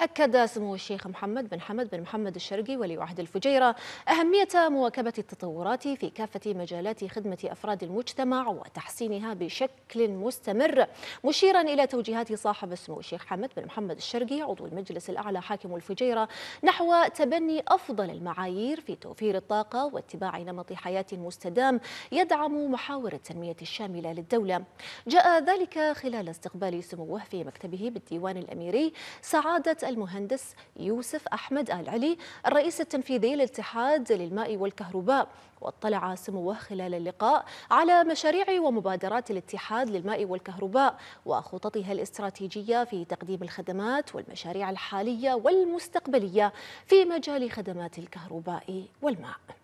أكد سمو الشيخ محمد بن حمد بن محمد الشرقي ولي عهد الفجيرة أهمية مواكبة التطورات في كافة مجالات خدمة أفراد المجتمع وتحسينها بشكل مستمر مشيرا إلى توجيهات صاحب سمو الشيخ حمد بن محمد الشرقي عضو المجلس الأعلى حاكم الفجيرة نحو تبني أفضل المعايير في توفير الطاقة واتباع نمط حياة مستدام يدعم محاور التنمية الشاملة للدولة جاء ذلك خلال استقبال سموه في مكتبه بالديوان الأميري سعادة المهندس يوسف أحمد آل علي الرئيس التنفيذي للاتحاد للماء والكهرباء واطلع سموه خلال اللقاء على مشاريع ومبادرات الاتحاد للماء والكهرباء وخططها الاستراتيجية في تقديم الخدمات والمشاريع الحالية والمستقبلية في مجال خدمات الكهرباء والماء